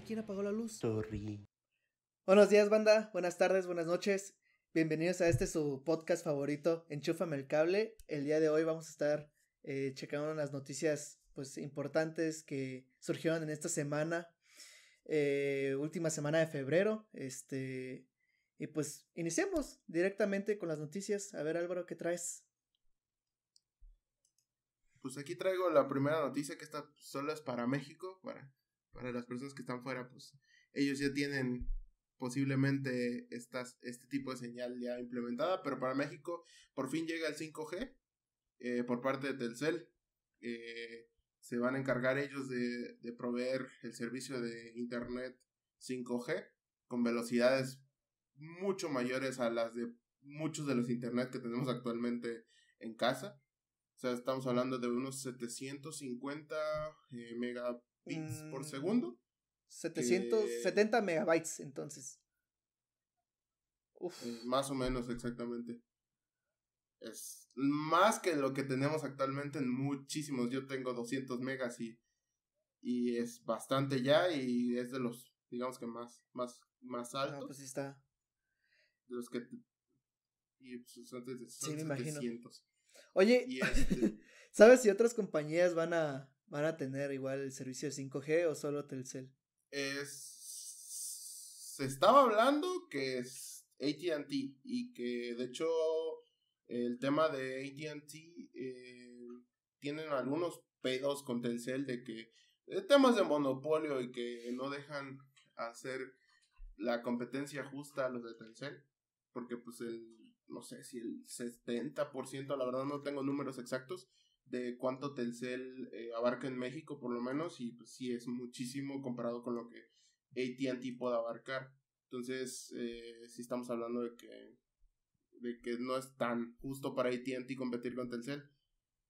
¿quién apagó la luz? Sorry. Buenos días, banda. Buenas tardes, buenas noches. Bienvenidos a este su podcast favorito, Enchúfame el cable. El día de hoy vamos a estar eh, checando las noticias pues importantes que surgieron en esta semana. Eh, última semana de febrero. Este. Y pues iniciemos directamente con las noticias. A ver, Álvaro, ¿qué traes? Pues aquí traigo la primera noticia que esta solo es para México, para para las personas que están fuera, pues ellos ya tienen posiblemente estas, este tipo de señal ya implementada, pero para México por fin llega el 5G eh, por parte de Telcel. Eh, se van a encargar ellos de, proveer el servicio de Internet 5G con velocidades mucho mayores a las de muchos de los Internet que tenemos actualmente en casa. O sea, estamos hablando de unos 750 eh, bits por mm, segundo. 770 megabytes, entonces. Uf. Eh, más o menos, exactamente. Es más que lo que tenemos actualmente en muchísimos. Yo tengo 200 megas y, y es bastante ya y es de los, digamos que más, más, más altos. Pues está. De los que... Y pues antes de, 700. Oye, este ¿sabes si otras compañías van a ¿Van a tener igual el servicio de 5G o solo Telcel? Es... Se estaba hablando que es ATT y que de hecho el tema de ATT eh, tienen algunos pedos con Telcel de que eh, temas de monopolio y que no dejan hacer la competencia justa a los de Telcel, porque pues el, no sé si el 70%, la verdad no tengo números exactos, de cuánto Telcel eh, abarca en México por lo menos y si pues, es muchísimo comparado con lo que ATT puede abarcar. Entonces eh, si estamos hablando de que, de que no es tan justo para ATT competir con Telcel.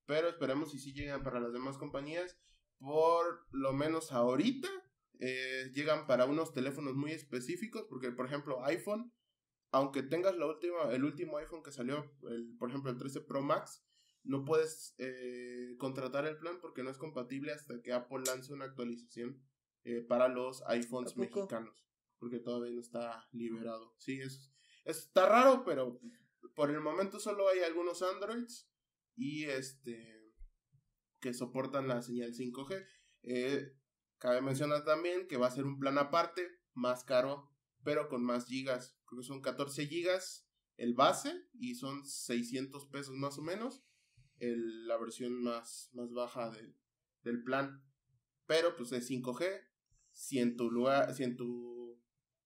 Pero esperemos si sí llegan para las demás compañías. Por lo menos ahorita eh, llegan para unos teléfonos muy específicos. Porque, por ejemplo, iPhone, aunque tengas la última, el último iPhone que salió, el, por ejemplo, el 13 Pro Max, no puedes eh, contratar el plan porque no es compatible hasta que Apple lance una actualización eh, para los iPhones mexicanos. Porque todavía no está liberado. Sí, es, está raro, pero por el momento solo hay algunos Androids y este que soportan la señal 5G. Eh, cabe mencionar también que va a ser un plan aparte, más caro, pero con más gigas. Creo que son 14 gigas el base y son 600 pesos más o menos la versión más, más baja del plan. Pero pues es 5G. Si en tu lugar, si en tu.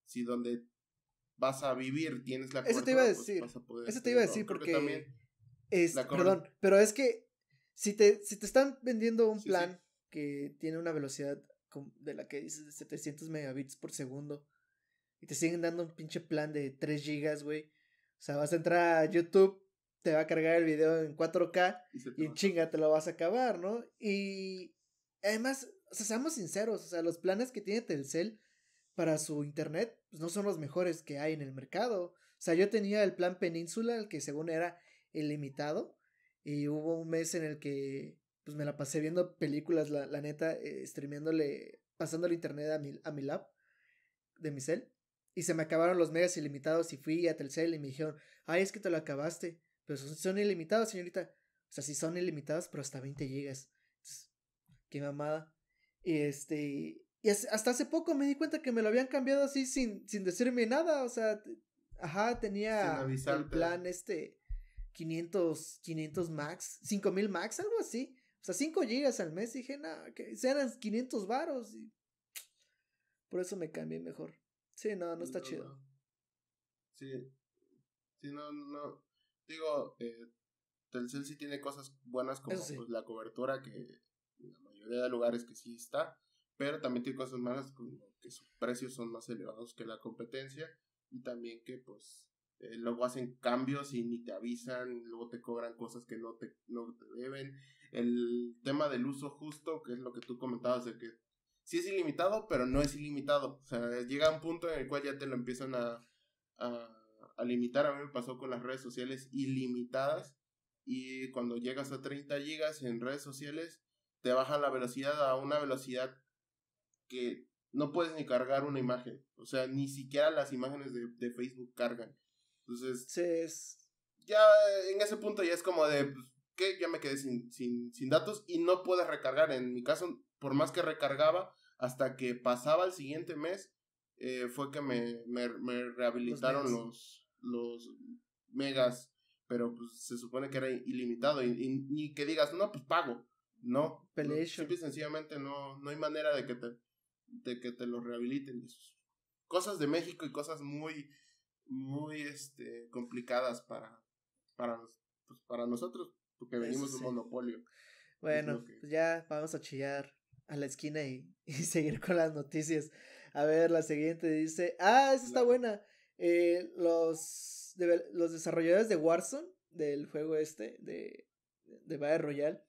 Si donde vas a vivir tienes la Eso te iba a pues, decir. eso te iba a decir porque. es, perdón, pero es que si te, si te están vendiendo un plan que tiene una velocidad de la que dices de 700 megabits por segundo y te siguen dando un pinche plan de 3 gigas, güey. O sea, vas a entrar a YouTube te va a cargar el video en 4K y, chinga te lo vas a acabar, ¿no? Y además, seamos sinceros, o sea, los planes que tiene Telcel para su internet pues, no son los mejores que hay en el mercado. O sea, yo tenía el plan Península, el que según era ilimitado, y hubo un mes en el que pues me la pasé viendo películas, la, neta, eh, Pasando el internet a mi, a mi lab de mi cel. Y se me acabaron los megas ilimitados y fui a Telcel y me dijeron, ay, es que te lo acabaste. Pero son ilimitados, señorita. O sea, sí son ilimitados, pero hasta 20 gigas. qué mamada. Y este. Y hasta hace poco me di cuenta que me lo habían cambiado así sin, sin decirme nada. O sea, ajá, tenía el plan este 500, 500 max, 5000 max, algo así. O sea, 5 gigas al mes. dije, nada, que eran 500 varos. Por eso me cambié mejor. Sí, no, no pues está chido. Sí. Sí, no, no. Digo, eh, Telcel sí tiene cosas buenas como pues, la cobertura que en la mayoría de lugares que sí está, pero también tiene cosas malas como que sus precios son más elevados que la competencia y también que pues eh, luego hacen cambios y ni te avisan, luego te cobran cosas que no te, deben. El tema del uso justo, que es lo que tú comentabas, de que sí es ilimitado, pero no es ilimitado. O sea, llega un punto en el cual ya te lo empiezan a a limitar. A mí me pasó con las redes sociales ilimitadas y cuando llegas a 30 gigas en redes sociales te bajan la velocidad a una velocidad que no puedes ni cargar una imagen. O sea, ni siquiera las imágenes de, Facebook cargan. Entonces, es... ya en ese punto ya es como de, pues, que ya me quedé sin, sin, sin datos y no puedes recargar. En mi caso, por más que recargaba, hasta que pasaba el siguiente mes, eh, fue que me, me, me rehabilitaron los, los, megas, pero pues, se supone que era ilimitado y, y, que digas, no, pues pago. No, simple y sencillamente no, no hay manera de que te, de que te lo rehabiliten. Cosas de México y cosas muy, muy este, complicadas para, para, pues, para nosotros, porque venimos de un monopolio. Bueno, pues ya vamos a chillar a la esquina y, y seguir con las noticias. A ver, la siguiente dice, ah, esa está buena. Eh, los, los desarrolladores de Warzone, del juego este, de, de Battle Royale,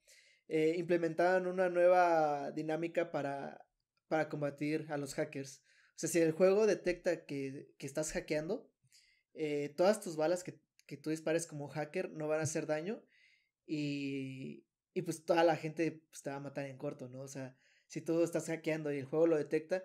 eh, implementaban una nueva dinámica para, para combatir a los hackers. O sea, si el juego detecta que, estás hackeando, eh, todas tus balas que, que, tú dispares como hacker no van a hacer daño y, y pues toda la gente pues, te va a matar en corto, ¿no? O sea, si tú estás hackeando y el juego lo detecta,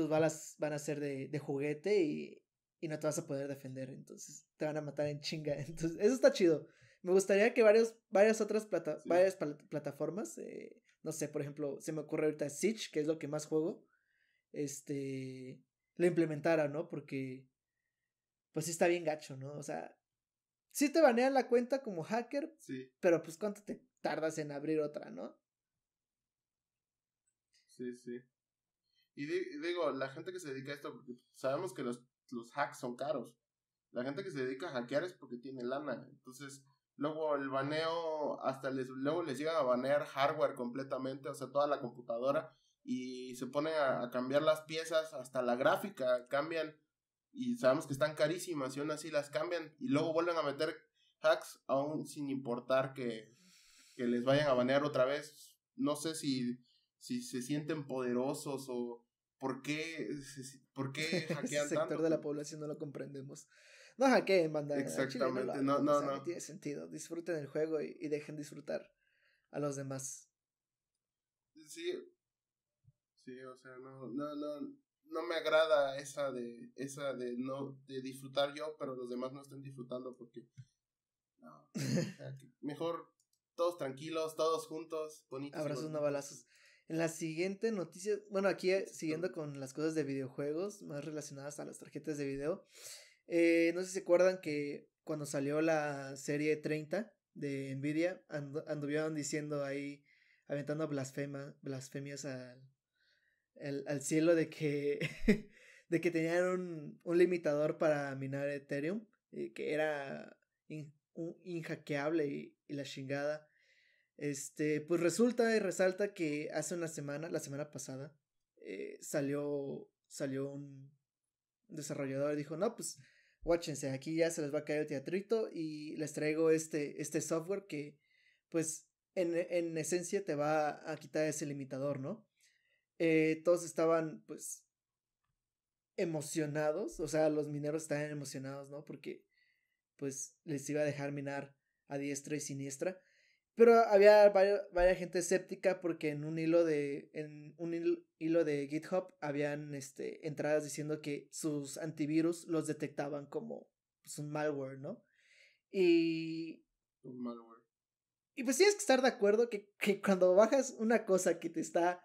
tus balas van a ser de, juguete y, y, no te vas a poder defender, entonces te van a matar en chinga. Entonces, eso está chido. Me gustaría que varios, varias otras plata, varias plataformas, eh, no sé, por ejemplo, se me ocurre ahorita Siege, que es lo que más juego, este, lo implementara, ¿no? Porque, pues sí está bien gacho, ¿no? O sea, sí te banean la cuenta como hacker, pero pues cuánto te tardas en abrir otra, ¿no? Sí, sí. Y digo, la gente que se dedica a esto, sabemos que los, hacks son caros. La gente que se dedica a hackear es porque tiene lana. Entonces, luego el baneo, hasta les, luego les llegan a banear hardware completamente, o sea, toda la computadora. Y se ponen a, cambiar las piezas, hasta la gráfica, cambian. Y sabemos que están carísimas y aún así las cambian. Y luego vuelven a meter hacks aún sin importar que, que les vayan a banear otra vez. No sé si si se sienten poderosos o por qué, por qué hackean Ese sector de la población no lo comprendemos. No hackeen, mandar Exactamente, no, no, no, tiene sentido. Disfruten el juego y, dejen disfrutar a los demás. Sí, sí, o sea, no, no, me agrada esa de, esa de no, de disfrutar yo, pero los demás no estén disfrutando porque, mejor todos tranquilos, todos juntos, bonitos. Abrazos, no balazos. En la siguiente noticia, bueno, aquí eh, siguiendo con las cosas de videojuegos más relacionadas a las tarjetas de video, eh, no sé si se acuerdan que cuando salió la serie 30 de Nvidia, anduvieron diciendo ahí, aventando blasfema, blasfemias al, al, cielo de que, de que tenían un, un, limitador para minar Ethereum, eh, que era in, inhackeable y la chingada. Este, pues resulta y resalta que hace una semana, la semana pasada, eh, salió, salió un desarrollador y dijo, no, pues, guáchense, aquí ya se les va a caer el teatrito y les traigo este, este software que, pues, en, esencia te va a quitar ese limitador, ¿no? Eh, todos estaban, pues, emocionados, o sea, los mineros estaban emocionados, ¿no? Porque, pues, les iba a dejar minar a diestra y siniestra. Pero había varias gente escéptica porque en un hilo de en un hilo de GitHub habían este, entradas diciendo que sus antivirus los detectaban como pues, un malware, ¿no? Y un malware. Y pues tienes que estar de acuerdo que, que cuando bajas una cosa que te está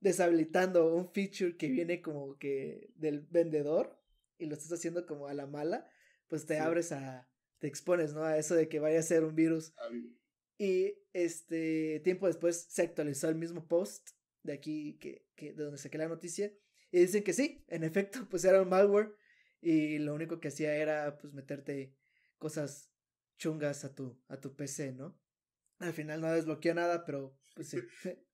deshabilitando un feature que viene como que del vendedor y lo estás haciendo como a la mala, pues te abres a, te expones, ¿no? A eso de que vaya a ser un virus. Y este tiempo después se actualizó el mismo post de aquí, que, que, de donde saqué la noticia. Y dicen que sí, en efecto, pues era un malware. Y lo único que hacía era pues meterte cosas chungas a tu, a tu PC, ¿no? Al final no desbloqueó nada, pero pues sí.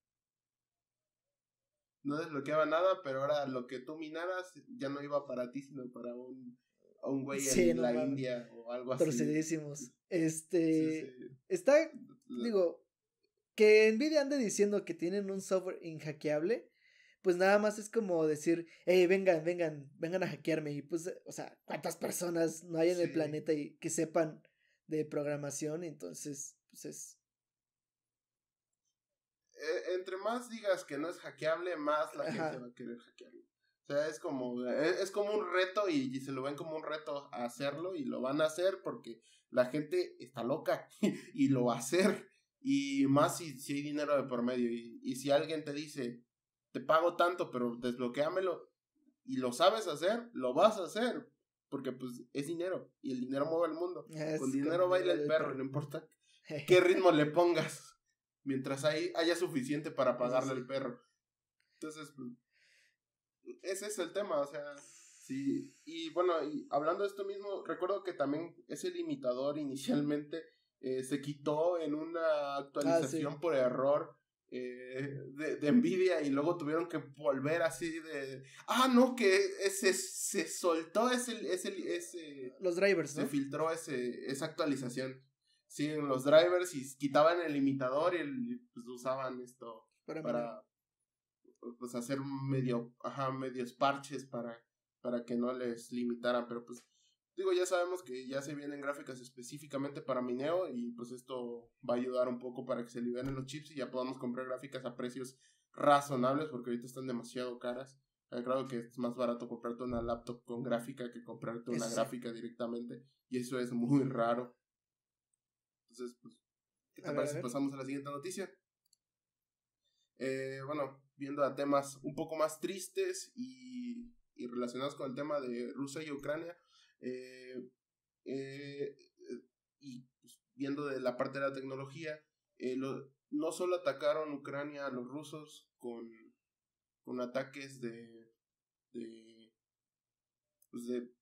no desbloqueaba nada, pero ahora lo que tú minaras ya no iba para ti, sino para un un güey en la India o algo así. torcedísimos Este. Está. Digo. Que Nvidia ande diciendo que tienen un software inhackeable. Pues nada más es como decir, hey, vengan, vengan, vengan a hackearme. Y pues, o sea, ¿cuántas personas no hay en el planeta y que sepan de programación? Entonces, pues es. E-, entre más digas que no es hackeable, más la gente va a querer hackearlo. O sea, es como, es, como un reto y, se lo ven como un reto a hacerlo y lo van a hacer porque la gente está loca y lo va a hacer. Y más si, hay dinero de por medio. Y, y, si alguien te dice, te pago tanto, pero desbloqueámelo y lo sabes hacer, lo vas a hacer. Porque pues es dinero y el dinero mueve el mundo. Es Con dinero baila el perro, no importa qué ritmo le pongas. Mientras haya suficiente para pagarle al perro. Entonces, pues, ese es el tema, o sea. Sí. Y bueno, y hablando de esto mismo, recuerdo que también ese limitador inicialmente eh, se quitó en una actualización ah, por error. Eh, de, de Nvidia y luego tuvieron que volver así de... Ah, no, que ese se soltó ese, ese, ese... Los drivers. Se filtró ese, esa actualización. Sí, los drivers y quitaban el limitador y pues, usaban esto para, pues hacer medio, ajá, medios parches para, para que no les limitaran, pero pues digo, ya sabemos que ya se vienen gráficas específicamente para mineo y pues esto va a ayudar un poco para que se liberen los chips y ya podamos comprar gráficas a precios razonables porque ahorita están demasiado caras. Claro que es más barato comprarte una laptop con gráfica que comprarte una gráfica directamente y eso es muy raro. Entonces, pues, ¿qué te parece? Pasamos a la siguiente noticia. Eh, bueno, viendo a temas un poco más tristes y, relacionados con el tema de Rusia y Ucrania. Eh, eh, y pues, viendo de la parte de la tecnología, eh, no solo atacaron Ucrania a los rusos con, con ataques de, de, pues, de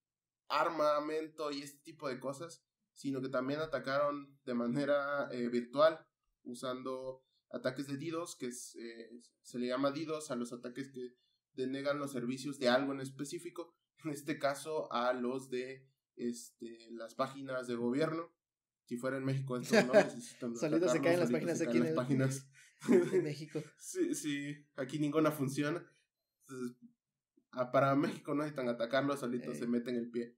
armamento y este tipo de cosas, sino que también atacaron de manera virtual usando ataques de DDoS, que eh, se le llama DDoS a los ataques que denegan los servicios de algo en específico, en este caso a los de este, las páginas de gobierno. Si fuera en México, entonces no necesitan. se caen las páginas aquí en páginas. México. sí, sí, aquí ninguna funciona. Ah, para México no necesitan atacarlo, solitos eh. se meten el pie.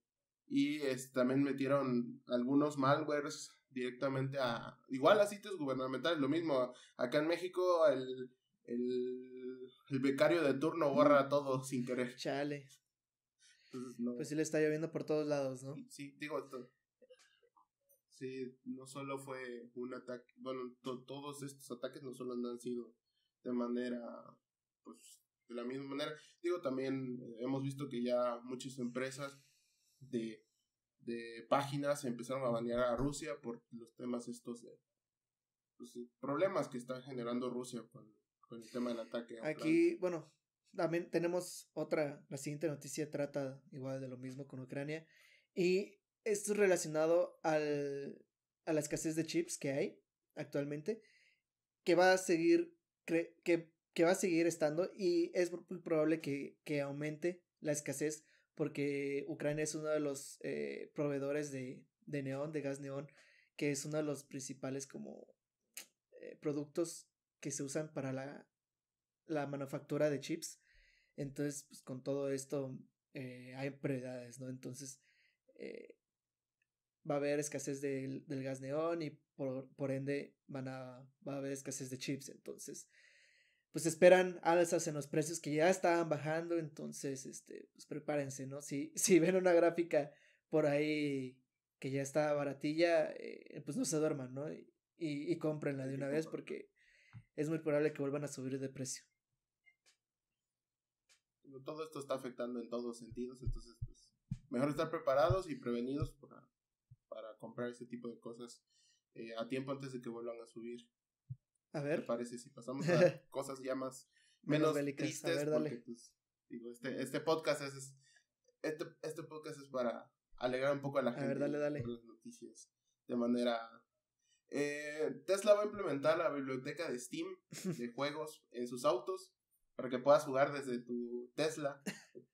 Y también metieron algunos malwares directamente a, igual a sitios gubernamentales, lo mismo, acá en México el, el, becario de turno borra mm. todo sin querer. Chale. Pues sí le está lloviendo por todos lados, ¿no? Sí, digo esto. Sí, no solo fue un ataque, bueno, todos estos ataques no solo han sido de manera, pues, de la misma manera. Digo, también eh, hemos visto que ya muchas empresas de páginas empezaron a banear a Rusia por los temas estos de pues, problemas que está generando Rusia con, el tema del ataque. Aquí, bueno, también tenemos otra, la siguiente noticia trata igual de lo mismo con Ucrania y esto es relacionado al, a la escasez de chips que hay actualmente, que va a seguir, que, que va a seguir estando y es muy probable que, que aumente la escasez porque Ucrania es uno de los eh, proveedores de, de neón, de gas neón, que es uno de los principales como eh, productos que se usan para la, la manufactura de chips. Entonces, pues, con todo esto eh, hay prioridades, ¿no? Entonces, eh, va a haber escasez del, del gas neón y por, por ende van a, va a haber escasez de chips. Entonces, pues esperan alzas en los precios que ya estaban bajando, entonces, este, pues prepárense, ¿no? Si, si ven una gráfica por ahí que ya está baratilla, eh, pues no se duerman, ¿no? Y, y, de una vez porque es muy probable que vuelvan a subir de precio. Todo esto está afectando en todos sentidos, entonces, pues, mejor estar preparados y prevenidos para, comprar ese tipo de cosas eh, a tiempo antes de que vuelvan a subir. A ver. ¿Te parece si pasamos a cosas ya más menos, tristes? A ver, dale. Pues, digo, este, este podcast es, este, este, podcast es para alegrar un poco a la gente. Con las noticias de manera eh, Tesla va a implementar la biblioteca de Steam de juegos en sus autos para que puedas jugar desde tu Tesla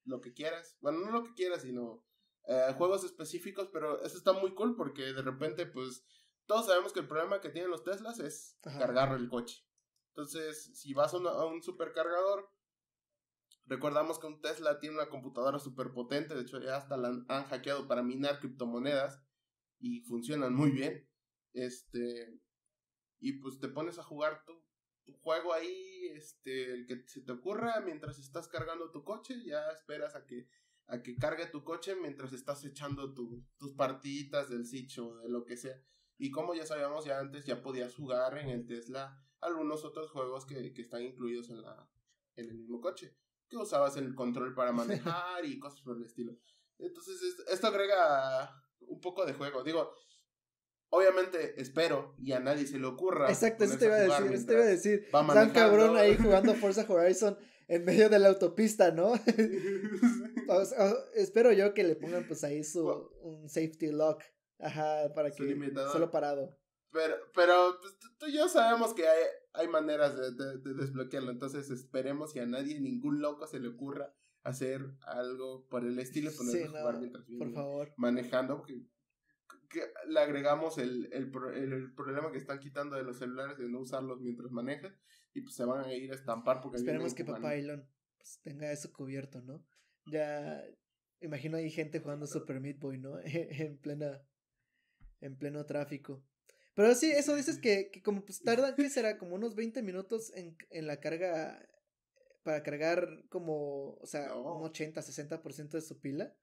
lo que quieras. Bueno, no lo que quieras, sino eh, juegos específicos, pero eso está muy cool porque de repente pues todos sabemos que el problema que tienen los Teslas es cargar el coche. Entonces, si vas a, un supercargador, recordamos que un Tesla tiene una computadora potente, de hecho ya hasta la han, hackeado para minar criptomonedas y funcionan muy bien. Este, y pues te pones a jugar tu, juego ahí, este, el que se te ocurra mientras estás cargando tu coche, ya esperas a que a que cargue tu coche mientras estás echando tus partiditas del sitio o de lo que sea. Y como ya sabíamos ya antes, ya podías jugar en el Tesla algunos otros juegos que, están incluidos en, la, en el mismo coche. Que usabas el control para manejar y cosas por el estilo. Entonces, esto agrega un poco de juego. Digo, Obviamente, espero y a nadie se le ocurra. Exacto, eso te iba a decir. Eso te iba a decir. cabrón ahí jugando Forza Horizon en medio de la autopista, ¿no? espero yo que le pongan pues ahí su un safety lock Ajá, para que solo parado. Pero, pero pues, tú y yo sabemos que hay, maneras de, de, desbloquearlo. Entonces esperemos que a nadie, ningún loco se le ocurra hacer algo por el estilo. Por pues, jugar mientras por favor. manejando. que le agregamos el, el, el, problema que están quitando de los celulares de no usarlos mientras manejas. Y pues se van a ir a estampar porque... Esperemos que papá Elon pues, tenga eso cubierto, ¿no? Ya... Imagino hay gente jugando Super Meat Boy, ¿no? en plena en pleno tráfico. Pero sí, eso dices que, como pues tardan, será? Como unos 20 minutos en, la carga, para cargar como, o sea, un 80, 60% de su pila.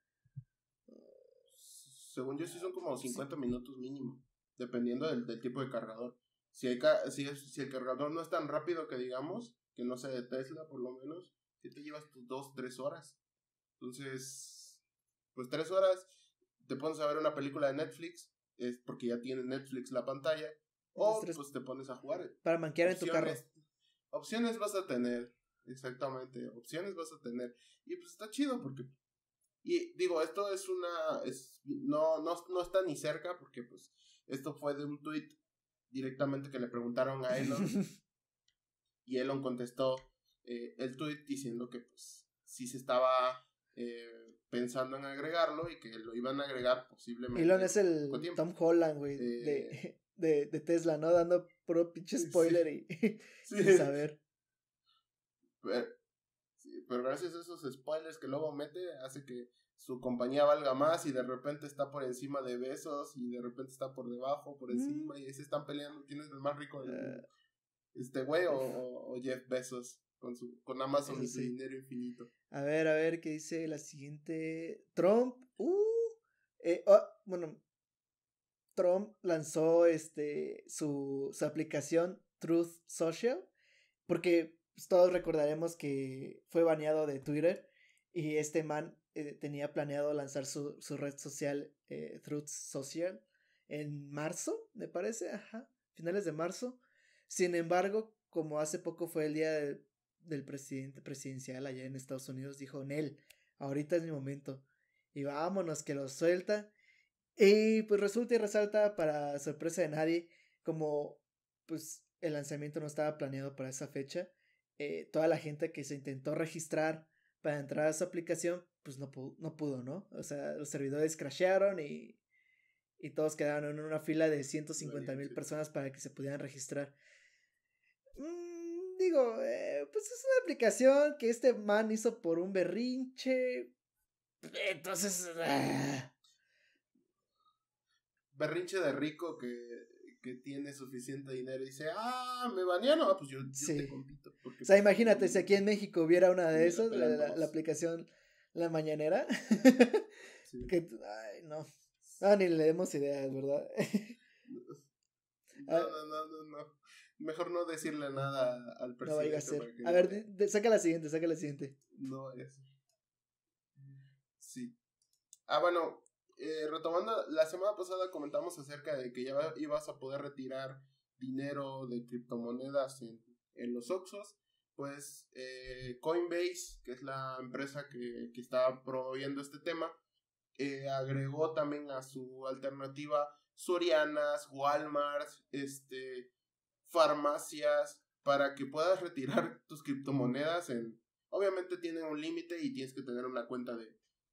Según yo sí son como 50 minutos mínimo, dependiendo del, tipo de cargador. Si, hay, si, el cargador no es tan rápido que digamos, que no sea de Tesla por lo menos, si te llevas tus 2, 3 horas. Entonces, pues 3 horas, te pones a ver una película de Netflix, es porque ya tiene Netflix la pantalla, o pues te pones a jugar. Para manquear en tu carro. Opciones vas a tener, exactamente, opciones vas a tener. Y pues está chido porque... Y digo, esto es una... Es, no, no, no está ni cerca porque pues esto fue de un tweet directamente que le preguntaron a Elon. y Elon contestó eh, el tweet diciendo que pues Si se estaba... Eh, pensando en agregarlo y que lo iban a agregar posiblemente. Elon es el Tom Holland, güey, eh, de, Tesla, ¿no? Dando puro pinche spoiler y sin saber. Pero, gracias a esos spoilers que luego mete, hace que su compañía valga más y de repente está por encima de besos y de repente está por debajo, por mm. encima y se están peleando quién es el más rico, eh. este güey o, o, Jeff Besos con, con Amazon ese su dinero infinito. A ver, a ver, ¿qué dice la siguiente? Trump, uh, eh, oh, bueno, Trump lanzó este, su, aplicación Truth Social, porque pues, todos recordaremos que fue baneado de Twitter y este man eh, tenía planeado lanzar su, red social eh, Truth Social en marzo, me parece, ajá, finales de marzo. Sin embargo, como hace poco fue el día de del presidente presidencial allá en Estados Unidos dijo, Nel, ahorita es mi momento. Y vámonos, que lo suelta. Y pues resulta y resalta, para sorpresa de nadie, como pues el lanzamiento no estaba planeado para esa fecha, eh, toda la gente que se intentó registrar para entrar a su aplicación, pues no pudo, no pudo, ¿no? O sea, los servidores crashearon y, y todos quedaron en una fila de 150 mil personas para que se pudieran registrar digo, eh, pues es una aplicación que este man hizo por un berrinche. Entonces. Ah. Berrinche de rico que, tiene suficiente dinero y dice, ah, me banearon. Ah, pues yo, te compito. o sea, pues, imagínate, si aquí en México hubiera una de esas, la, aplicación La Mañanera. que, ay, no. Ah, ni le demos ideas, ¿verdad? Ah. no, no, no. no. Mejor no decirle nada al presidente. No vaya a ser. A ver, saca la siguiente, saca la siguiente. No es. Sí. Ah, bueno, eh, retomando, la semana pasada comentamos acerca de que ya ibas a poder retirar dinero de criptomonedas en, en los Oxos. Pues eh, Coinbase, que es la empresa que, que está promoviendo este tema, eh, agregó también a su alternativa Sorianas, Walmart, este, farmacias para que puedas retirar tus criptomonedas en... Obviamente tienen un límite y tienes que tener una cuenta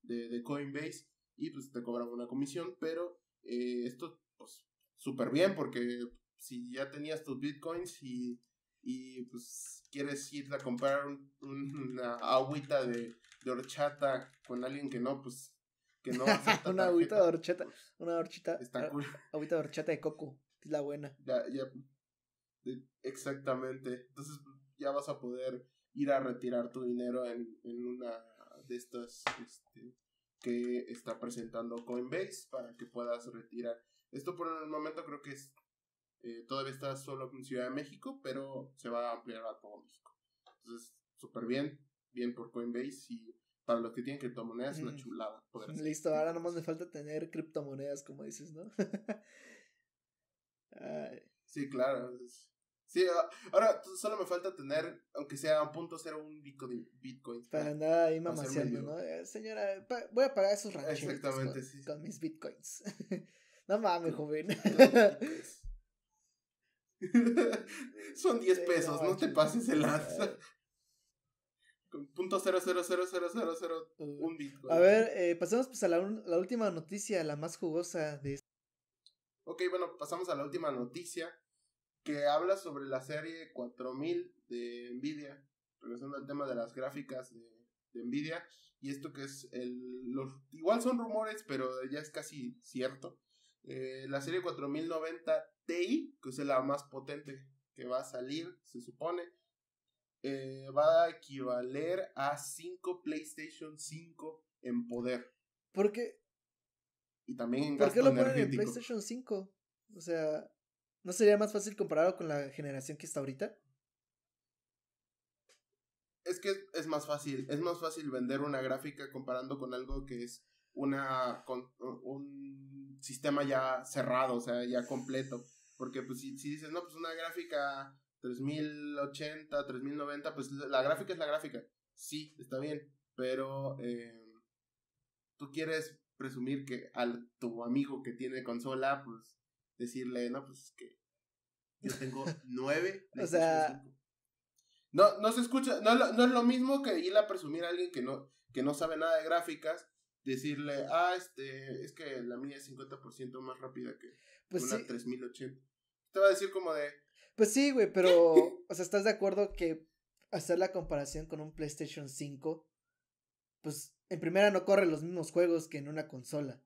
de, Coinbase y pues te cobran una comisión, pero eh, esto pues súper bien porque si ya tenías tus bitcoins y, y pues quieres ir a comprar una agüita de, horchata con alguien que no, pues que no una agüita de horchata, pues, una horchita. Ah, agüita de horchata de coco, es la buena. Ya, ya Exactamente. Entonces ya vas a poder ir a retirar tu dinero en, una de estas este, que está presentando Coinbase para que puedas retirar. Esto por el momento creo que es, eh, todavía está solo en Ciudad de México, pero se va a ampliar a todo México. Entonces, súper bien, bien por Coinbase y para los que tienen criptomonedas, una mm. chulada. Listo, ahora nomás le falta tener criptomonedas, como dices, ¿no? Sí, claro. Sí, ahora solo me falta tener, aunque sea un punto cero un bitcoin. Para, andar ahí mamaseando, ¿no? Eh, señora, voy a pagar esos ranchos Exactamente, con, mis bitcoins. no mames, joven. Son 10 pesos, no, te pases el lanza. Punto cero, uh, un bitcoin. A ver, eh, pasemos pues a la, última noticia, la más jugosa de... Ok, bueno, pasamos a la última noticia que habla sobre la serie 4000 de Nvidia, regresando al tema de las gráficas de, Nvidia, y esto que es el, igual son rumores, pero ya es casi cierto. Eh, la serie 4090 Ti, que es la más potente que va a salir, se supone, eh, va a equivaler a 5 PlayStation 5 en poder. ¿Por qué? Y también en ¿Por qué lo ponen en PlayStation 5? O sea, ¿No sería más fácil compararlo con la generación que está ahorita? Es que es más fácil, es más fácil vender una gráfica comparando con algo que es una con, un sistema ya cerrado, o sea, ya completo, porque pues si, si dices, no, pues una gráfica 3080, 3090, pues la gráfica es la gráfica. Sí, está bien, pero eh, tú quieres presumir que al tu amigo que tiene consola, pues decirle, no, pues es que yo tengo nueve. o sea, no, no se escucha, no, no es lo mismo que ir a presumir a alguien que no, que no sabe nada de gráficas, decirle, ah, este, es que la mía es 50% más rápida que pues una 3080. Te va a decir como de... Pues sí, güey, pero, o sea, ¿estás de acuerdo que hacer la comparación con un PlayStation 5, pues en primera no corre los mismos juegos que en una consola.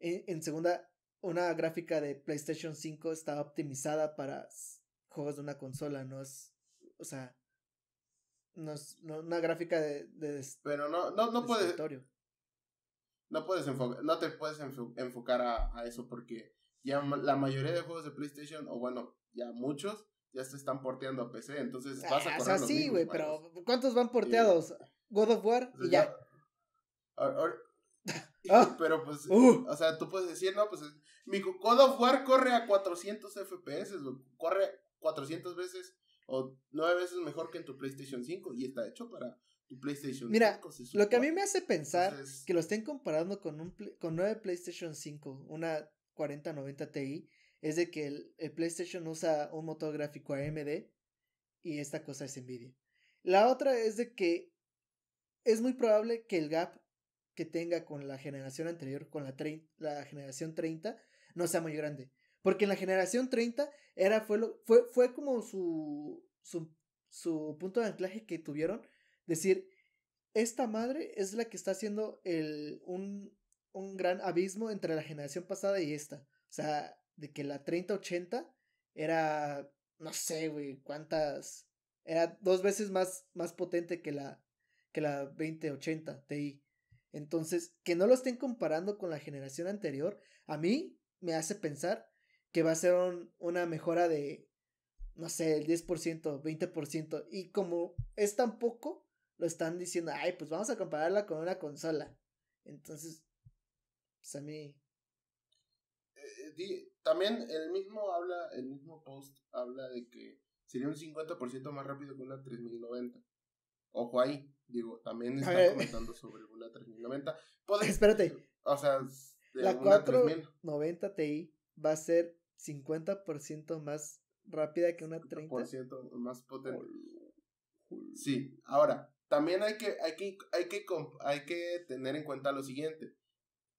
en segunda, una gráfica de PlayStation 5 está optimizada para juegos de una consola, no es, o sea, no es una gráfica de, de Pero no, no, no puedes... No, puedes enfocar, no te puedes enfocar a, eso porque ya la mayoría de juegos de PlayStation, o bueno, ya muchos, ya se están porteando a PC, entonces ah, vas a güey, pero ¿cuántos van porteados? God of War y ya. Ah. pero pues, uh. o sea, tú puedes decir, no, pues mi God of War corre a 400 FPS, corre 400 veces o 9 veces mejor que en tu PlayStation 5 y está hecho para tu PlayStation Mira, 5. Mira, lo que a mí me hace pensar que lo estén comparando con un con 9 PlayStation 5, una 4090 Ti, es de que el, el PlayStation usa un motor gráfico AMD y esta cosa es Nvidia. La otra es de que es muy probable que el gap que tenga con la generación anterior, con la, la generación 30, no sea muy grande. Porque en la generación 30 era, fue, fue, fue como su, su, punto de anclaje que tuvieron. Decir, esta madre es la que está haciendo el, un, gran abismo entre la generación pasada y esta. O sea, de que la 3080 era, no sé, güey, cuántas. Era dos veces más, más potente que la, que la 2080 Ti. Entonces, que no lo estén comparando con la generación anterior, a mí me hace pensar que va a ser una mejora de, no sé, el 10%, 20%. Y como es tan poco, lo están diciendo, ay, pues vamos a compararla con una consola. Entonces, pues a mí... Eh, también el mismo habla, el mismo post habla de que sería un 50% más rápido que una 3090. Ojo ahí. Digo, también están comentando sobre una 3090. Espérate. O sea, la 490 Ti va a ser 50% más rápida que una 30. más potente. Sí, ahora, también hay que, hay, que, hay que tener en cuenta lo siguiente.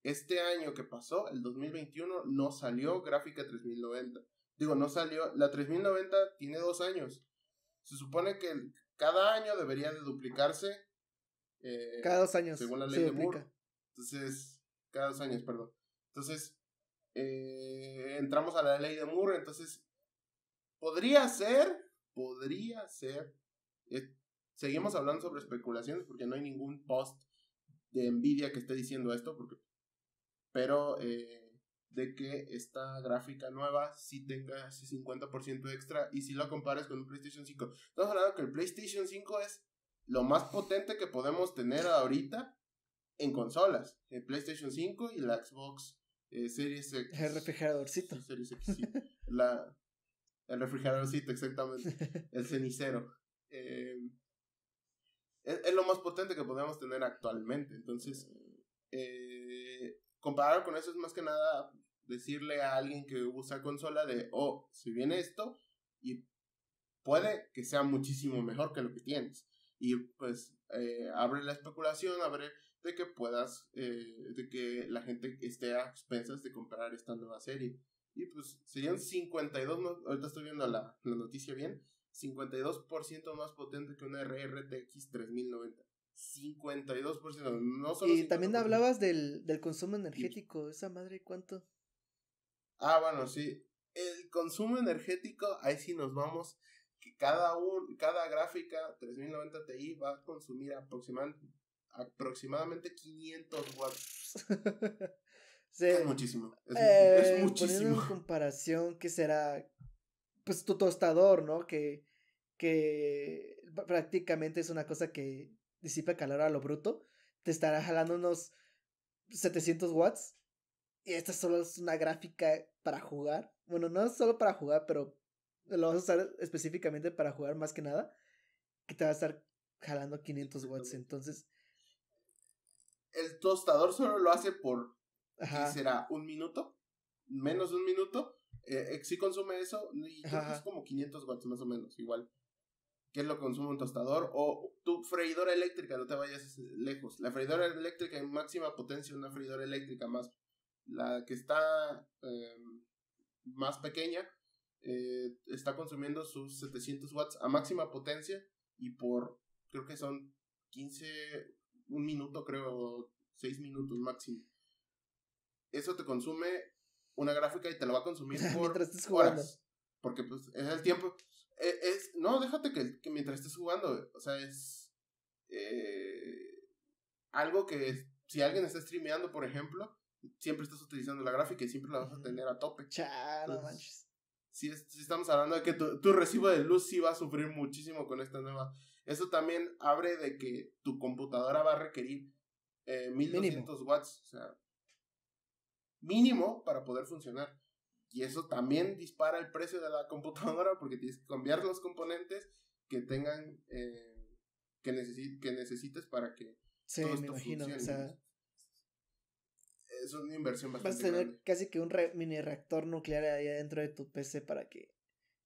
Este año que pasó, el 2021, no salió gráfica 3090. Digo, no salió. La 3090 tiene dos años. Se supone que el cada año debería de duplicarse. Eh, cada dos años. Según la ley de Moore. Entonces, cada dos años, perdón. Entonces, eh, entramos a la ley de Moore, entonces, podría ser, podría ser. Eh, seguimos hablando sobre especulaciones porque no hay ningún post de envidia que esté diciendo esto, porque, pero... Eh, de que esta gráfica nueva Si tenga ese 50% extra y si la compares con un PlayStation 5. Estamos hablando que el PlayStation 5 es lo más potente que podemos tener ahorita en consolas. El PlayStation 5 y la Xbox eh, Series X. El refrigeradorcito. la, el refrigeradorcito, exactamente. El cenicero. Em, es, lo más potente que podemos tener actualmente. Entonces, eh, comparado con eso es más que nada decirle a alguien que usa consola de, oh, si viene esto, y puede que sea muchísimo mejor que lo que tienes. Y pues eh, abre la especulación, abre de que puedas, eh, de que la gente esté a expensas de comprar esta nueva serie. Y pues serían 52, ahorita estoy viendo la, noticia bien, 52% más potente que una RRTX 3090. 52%, no solo. Y también hablabas del consumo energético, esa madre, ¿cuánto? Ah, bueno, sí. El consumo energético, ahí sí nos vamos. Que cada, un, cada gráfica 3090 Ti va a consumir aproximadamente, aproximadamente 500 watts. Es muchísimo. Es, muchísimo. Eh, poniendo en comparación, que será? Pues tu tostador, ¿no? Que, que prácticamente es una cosa que disipa calor a lo bruto. Te estará jalando unos 700 watts. Y esta solo es una gráfica para jugar. Bueno, no es solo para jugar, pero lo vas a usar específicamente para jugar más que nada. Que te va a estar jalando 500 watts. Entonces. El tostador solo lo hace por. será? ¿Un minuto? Menos de un minuto. Eh, eh sí consume eso. Y es como 500 watts más o menos, igual. Que es lo consume un tostador. O tu freidora eléctrica, no te vayas lejos. La freidora eléctrica en máxima potencia, una freidora eléctrica más la que está em, más pequeña eh, está consumiendo sus 700 watts a máxima potencia y por, creo que son 15, un minuto creo, 6 minutos máximo. Eso te consume una gráfica y te la va a consumir por horas. Porque pues es el tiempo. E, es, no, déjate que, mientras estés jugando, o sea, es eh, algo que si alguien está streameando, por ejemplo, siempre estás utilizando la gráfica y siempre la vas a tener a tope. manches. Si, si, estamos hablando de que tu, recibo de luz sí va a sufrir muchísimo con esta nueva. Eso también abre de que tu computadora va a requerir eh, 1200 watts, o sea, mínimo para poder funcionar. Y eso también dispara el precio de la computadora porque tienes que cambiar los componentes que tengan, eh, que, necesites para que... todo funcione. sea es una inversión bastante Vas a tener casi que un mini reactor nuclear ahí adentro de tu PC para que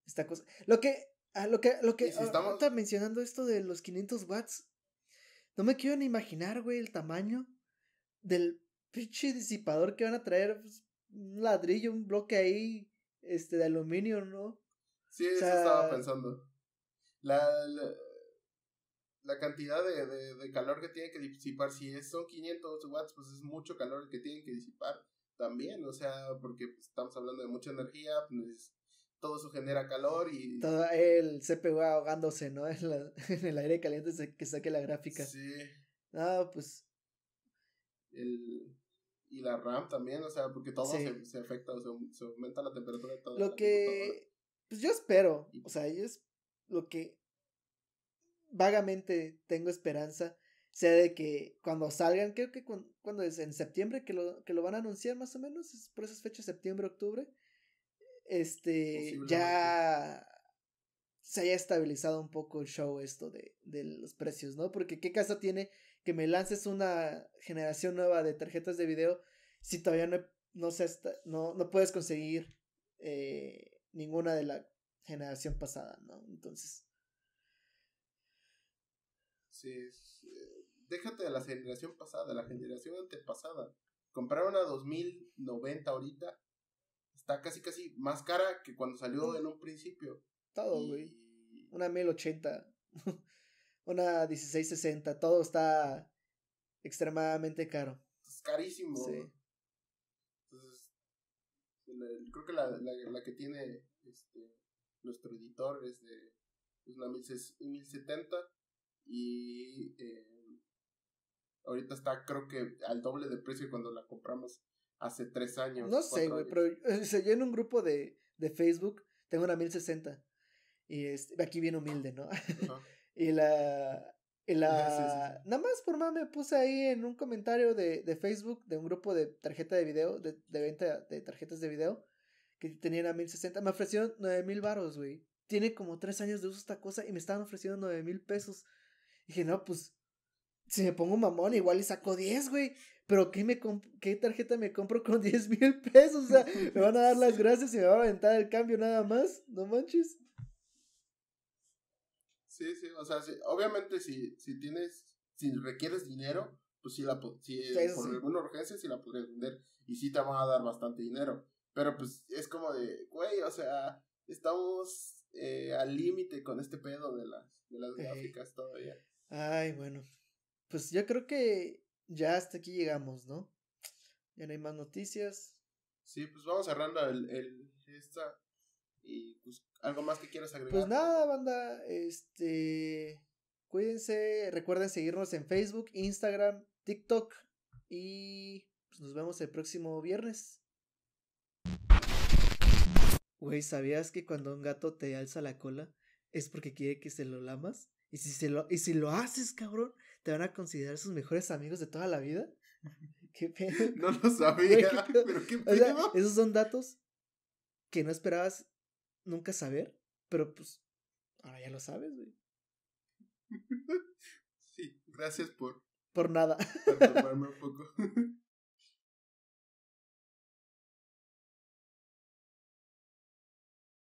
esta cosa. Lo que. Ah, lo que, lo que estamos... mencionando esto de los 500 watts, no me quiero ni imaginar, güey, el tamaño del pinche disipador que van a traer. Pues, un ladrillo, un bloque ahí este, de aluminio, ¿no? Sí, eso estaba pensando. la, la cantidad de, calor que tiene que disipar, si es, son 500 watts, pues es mucho calor que tiene que disipar también, o sea, porque pues, estamos hablando de mucha energía, pues todo eso genera calor y... Todo el CPU ahogándose, ¿no? En, el aire caliente que saque la gráfica. Sí. Ah, pues... El, y la RAM también, o sea, porque todo se, afecta, se aumenta la temperatura de todo. Lo que... Pues yo espero, o sea, es lo que vagamente tengo esperanza sea de que cuando salgan, creo que cuando, es en septiembre que lo, que lo van a anunciar más o menos, por esas fechas, septiembre, octubre, este, ya se haya estabilizado un poco el show esto de, de, los precios, ¿no? Porque qué caso tiene que me lances una generación nueva de tarjetas de video si todavía no, se no, no puedes conseguir eh, ninguna de la generación pasada, ¿no? Entonces, eh, déjate de la generación pasada, la generación antepasada. Comprar una 2090 ahorita está casi casi más cara que cuando salió en un principio. Todo, güey. Una 1080, una 1660, todo está extremadamente caro. Es carísimo. Entonces, creo que la, que tiene este, nuestro editor es de una pues, 1070 y eh, ahorita está creo que al doble de precio cuando la compramos hace tres años. No sé, güey, pero yo eh, en un grupo de, de Facebook tengo una 1060 y este, aquí viene humilde, ¿no? y la... la... Nada más por más me puse ahí en un comentario de, de, Facebook de un grupo de tarjeta de video, de, de venta de tarjetas de video, que tenían a 1060. Me ofrecieron 9000 baros, güey. Tiene como tres años de uso esta cosa y me estaban ofreciendo mil pesos. Dije, no, pues, si me pongo mamón, igual le saco 10, güey. Pero ¿qué, me ¿qué tarjeta me compro con 10 mil pesos? O sea, me van a dar las gracias y me van a aventar el cambio nada más. No manches. Sí, sí, o sea, obviamente si, si tienes, si requieres dinero, pues sí la, si por alguna urgencia sí la podrías vender y sí te van a dar bastante dinero. Pero pues es como de, güey, o sea, estamos eh, al límite con este pedo de las, de las gráficas todavía. Ay, bueno. Pues yo creo que ya hasta aquí llegamos, ¿no? Ya no hay más noticias. Sí, pues vamos cerrando el, el esta. Y pues algo más que quieras agregar. Pues nada, banda. Este. Cuídense. Recuerden seguirnos en Facebook, Instagram, TikTok. Y pues nos vemos el próximo viernes. Güey, ¿sabías que cuando un gato te alza la cola es porque quiere que se lo lamas? Y si, lo, y si lo haces, cabrón, te van a considerar sus mejores amigos de toda la vida. ¿Qué pedo? No lo sabía, pero, qué pedo. esos son datos que no esperabas nunca saber, pero pues ahora ya lo sabes, güey. Sí, gracias por... Por nada. Por